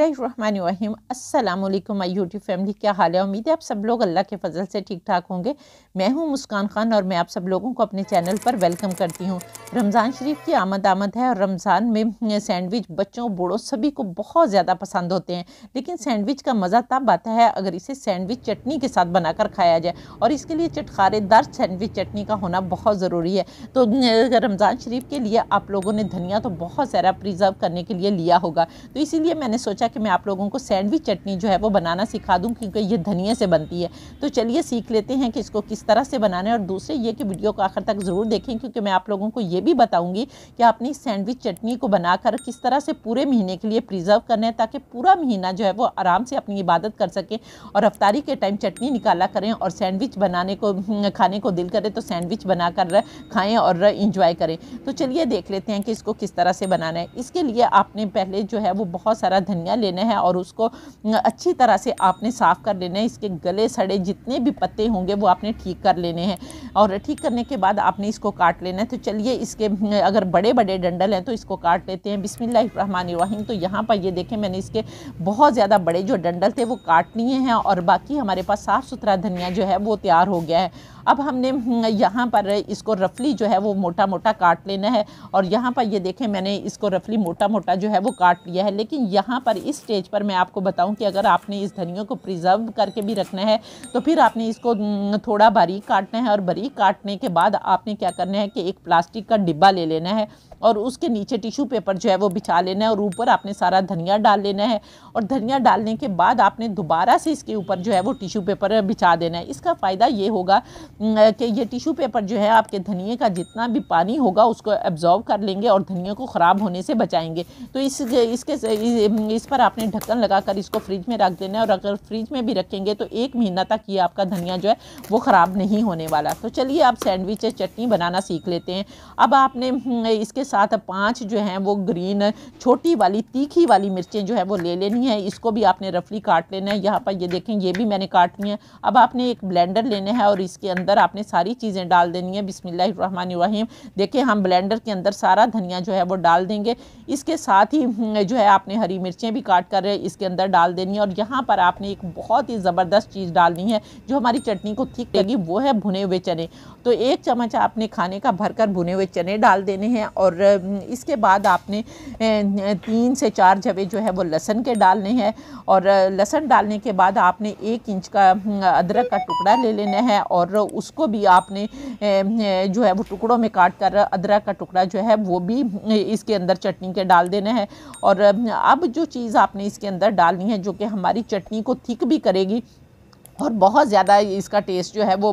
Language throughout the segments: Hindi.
अस्सलाम वालेकुम माय यूट्यूब फैमिली क्या हाल है उम्मीद है आप सब लोग अल्लाह के फजल से ठीक ठाक होंगे मैं हूं मुस्कान खान और मैं आप सब लोगों को अपने चैनल पर वेलकम करती हूं रमज़ान शरीफ की आमद आमद है और रमज़ान में हम्म, सैंडविच बच्चों बूढ़ों सभी को बहुत ज़्यादा पसंद होते हैं लेकिन सैंडविच का मज़ा तब आता है अगर इसे सैंडविच चटनी के साथ बनाकर खाया जाए और इसके लिए चटकारेदार सैंडविच चटनी का होना बहुत ज़रूरी है तो हम्म, रमज़ान शरीफ के लिए आप लोगों ने धनिया तो बहुत सारा प्रिजर्व करने के लिए लिया होगा तो इसीलिए मैंने सोचा कि मैं आप लोगों को सैंडविच चटनी जो है वो बनाना सिखा दूँ क्योंकि ये धनिया से बनती है तो चलिए सीख लेते हैं कि इसको किस तरह से बनाना है और दूसरे ये कि वीडियो को आखिर तक ज़रूर देखें क्योंकि मैं आप लोगों को ये भी बताऊँगी कि आपने सैंडविच चटनी को बनाकर किस तरह से पूरे महीने के लिए प्रिजर्व करना है ताकि पूरा महीना जो है वो आराम से अपनी इबादत कर सकें और रफ्तारी के टाइम चटनी निकाला करें और सैंडविच बनाने को हम्म, खाने को दिल करें तो सैंडविच बनाकर खाएं और इंजॉय करें तो चलिए देख लेते हैं कि इसको किस तरह से बनाना है इसके लिए आपने पहले जो है वो बहुत सारा धनिया लेना है और उसको अच्छी तरह से आपने साफ़ कर लेना है इसके गले सड़े जितने भी पत्ते होंगे वो आपने ठीक कर लेने हैं और ठीक करने के बाद आपने इसको काट लेना है तो चलिए इसके अगर बड़े बड़े डंडल हैं तो इसको काट लेते हैं बिसमीम तो यहाँ पर ये देखें मैंने इसके बहुत ज़्यादा बड़े जो डंडल थे वो काट लिए हैं और बाकी हमारे पास साफ़ सुथरा धनिया जो है वो तैयार हो गया है अब हमने हम्म, यहाँ पर इसको रफली जो है वो मोटा मोटा काट लेना है और यहाँ पर ये देखें मैंने इसको रफली मोटा मोटा जो है वो काट लिया है लेकिन यहाँ पर इस स्टेज पर मैं आपको बताऊँ कि अगर आपने इस धनियों को प्रिजर्व करके भी रखना है तो फिर आपने इसको हम्म, थोड़ा बारीक काटना है और बारीक काटने के बाद आपने क्या करना है कि एक प्लास्टिक का डिब्बा ले लेना है और उसके नीचे टिश्यू पेपर जो है वो बिछा लेना है और ऊपर आपने सारा धनिया डाल लेना है और धनिया डालने के बाद आपने दोबारा से इसके ऊपर जो है वो टिश्यू पेपर बिछा देना है इसका फ़ायदा ये होगा कि ये टिश्यू पेपर जो है आपके धनिए का जितना भी पानी होगा उसको एब्जॉर्व कर लेंगे और धनिया को ख़राब होने से बचाएंगे तो इस इसके इस पर आपने ढक्कन लगाकर इसको फ्रिज में रख देना है और अगर फ्रिज में भी रखेंगे तो एक महीना तक ये आपका धनिया जो है वो ख़राब नहीं होने वाला तो चलिए आप सैंडविच चटनी बनाना सीख लेते हैं अब आपने इसके साथ पाँच जो हैं वो ग्रीन छोटी वाली तीखी वाली मिर्चें जो है वो ले लेनी है इसको भी आपने रफली काट लेना है यहाँ पर ये देखें ये भी मैंने काटनी है अब आपने एक ब्लेंडर लेना है और इसके अंदर आपने सारी चीज़ें डाल देनी है बिसमीम देखें हम ब्लेंडर के अंदर सारा धनिया जो है वो डाल देंगे इसके साथ ही हम्म, जो है आपने हरी मिर्चें भी काट कर इसके अंदर डाल देनी है और यहाँ पर आपने एक बहुत ही ज़बरदस्त चीज़ डालनी है जो हमारी चटनी को ठीक लगी वो है भुने हुए चने तो एक चम्मच आपने खाने का भरकर भुने हुए चने डाल देने हैं और इसके बाद आपने तीन से चार जवे जो है वो लहसन के डालने हैं और लहसन डालने के बाद आपने एक इंच का अदरक का टुकड़ा ले लेना है और उसको भी आपने जो है वो टुकड़ों में काट कर अदरक का टुकड़ा जो है वो भी इसके अंदर चटनी के डाल देना है और अब जो चीज़ आपने इसके अंदर डालनी है जो कि हमारी चटनी को थिक भी करेगी और बहुत ज़्यादा इसका टेस्ट जो है वो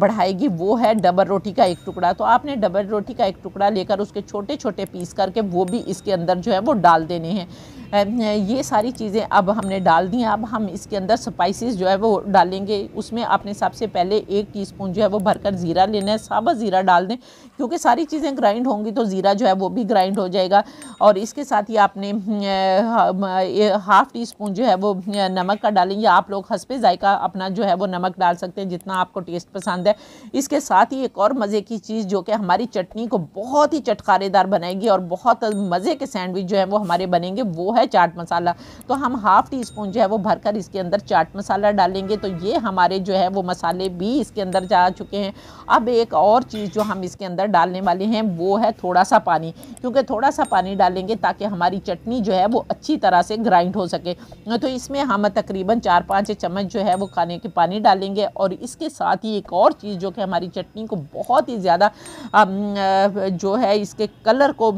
बढ़ाएगी वो है डबल रोटी का एक टुकड़ा तो आपने डबल रोटी का एक टुकड़ा लेकर उसके छोटे छोटे पीस करके वो भी इसके अंदर जो है वो डाल देने हैं ये सारी चीज़ें अब हमने डाल दी अब हम इसके अंदर स्पाइसेस जो है वो डालेंगे उसमें आपने सबसे पहले एक टीस्पून जो है वो भरकर ज़ीरा लेना है साबा ज़ीरा डाल दें क्योंकि सारी चीज़ें ग्राइंड होंगी तो ज़ीरा जो है वो भी ग्राइंड हो जाएगा और इसके साथ ही आपने हाफ़ टी स्पून जो है वो नमक का डालेंगे आप लोग हंसपे जायका अपना जो है वो नमक डाल सकते हैं जितना आपको टेस्ट पसंद है इसके साथ ही एक और मज़े की चीज़ जो कि हमारी चटनी को बहुत ही चटकारेदार बनाएगी और बहुत मज़े के सैंडविच जो है वो हमारे बनेंगे वो है चाट मसाला तो हम हाफ़ टी स्पून जो है वो भरकर इसके अंदर चाट मसाला डालेंगे तो ये हमारे जो है वो मसाले भी इसके अंदर जा चुके हैं अब एक और चीज़ जो हम इसके अंदर डालने वाले हैं वो है थोड़ा सा पानी क्योंकि थोड़ा सा पानी डालेंगे ताकि हमारी चटनी जो है वो अच्छी तरह से ग्राइंड हो सके तो इसमें हम तकरीबन चार पाँच चम्मच जो जो है वो खाने के पानी डालेंगे और इसके साथ ही एक और चीज़ जो कि हमारी चटनी को बहुत ही ज़्यादा जो है इसके कलर को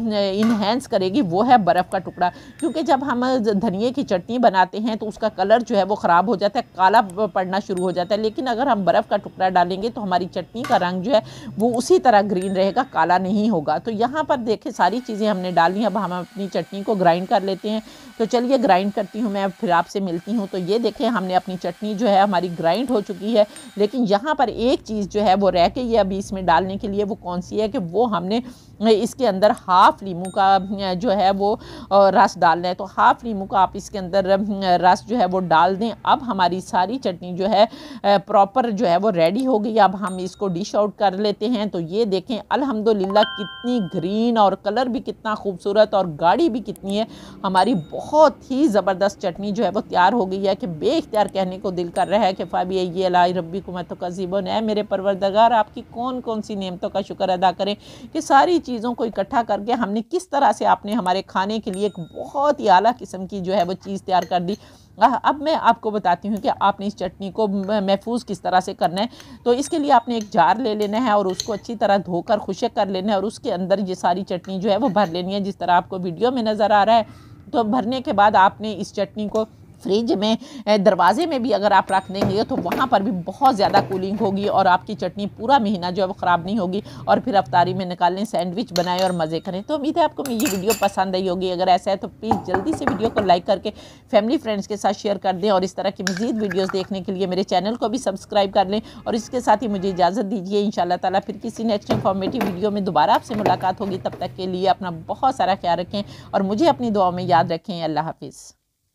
इन्हेंस करेगी वो है बर्फ़ का टुकड़ा क्योंकि जब हम धनिए की चटनी बनाते हैं तो उसका कलर जो है वो ख़राब हो जाता है काला पड़ना शुरू हो जाता है लेकिन अगर हम बर्फ़ का टुकड़ा डालेंगे तो हमारी चटनी का रंग जो है वो उसी तरह ग्रीन रहेगा काला नहीं होगा तो यहाँ पर देखें सारी चीज़ें हमने डाली अब हम अपनी चटनी को ग्राइंड कर लेते हैं तो चलिए ग्राइंड करती हूँ मैं फिर आपसे मिलती हूँ तो ये देखें हमने अपनी चटनी अपनी जो है हमारी ग्राइंड हो चुकी है लेकिन यहाँ पर एक चीज़ जो है वो रह गई है अभी इसमें डालने के लिए वो कौन सी है कि वो हमने इसके अंदर हाफ़ लीमू का जो है वो रस डालना है तो हाफ़ लीमू का आप इसके अंदर रस जो है वो डाल दें अब हमारी सारी चटनी जो है प्रॉपर जो है वो रेडी हो गई अब हम इसको डिश आउट कर लेते हैं तो ये देखें अल्हम्दुलिल्लाह कितनी ग्रीन और कलर भी कितना खूबसूरत और गाढ़ी भी कितनी है हमारी बहुत ही ज़बरदस्त चटनी जो है वो तैयार हो गई है कि बेख्तियार कहने को दिल कर रहा है कि फाबी ये अला रबी कुमत तो कजीबन है मेरे परवरदगार आपकी कौन कौन सी नियमतों का शुक्र अदा करें कि सारी चीज़ चीज़ों को इकट्ठा करके हमने किस तरह से आपने हमारे खाने के लिए एक बहुत ही अली किस्म की जो है वो चीज़ तैयार कर दी अब मैं आपको बताती हूँ कि आपने इस चटनी को महफूज किस तरह से करना है तो इसके लिए आपने एक जार ले लेना है और उसको अच्छी तरह धोकर खुशक कर लेना है और उसके अंदर ये सारी चटनी जो है वो भर लेनी है जिस तरह आपको वीडियो में नज़र आ रहा है तो भरने के बाद आपने इस चटनी को फ्रिज में दरवाजे में भी अगर आप रख देंगे तो वहाँ पर भी बहुत ज़्यादा कूलिंग होगी और आपकी चटनी पूरा महीना जो है वो ख़राब नहीं होगी और फिर अफ्तारी में निकालें सैंडविच बनाएं और मज़े करें तो उम्मीद है आपको मेरी वीडियो पसंद आई होगी अगर ऐसा है तो प्लीज़ जल्दी से वीडियो को लाइक करके फैमिली फ्रेंड्स के साथ शेयर कर दें और इस तरह की मजीद वीडियोज़ देखने के लिए मेरे चैनल को भी सब्सक्राइब कर लें और इसके साथ ही मुझे इजाज़त दीजिए इन तला फिर किसी नेक्स्ट इन्फॉर्मेटिव वीडियो में दोबारा आपसे मुलाकात होगी तब तक के लिए अपना बहुत सारा ख्याल रखें और मुझे अपनी दुआ में याद रखें अल्लाह हाफिज़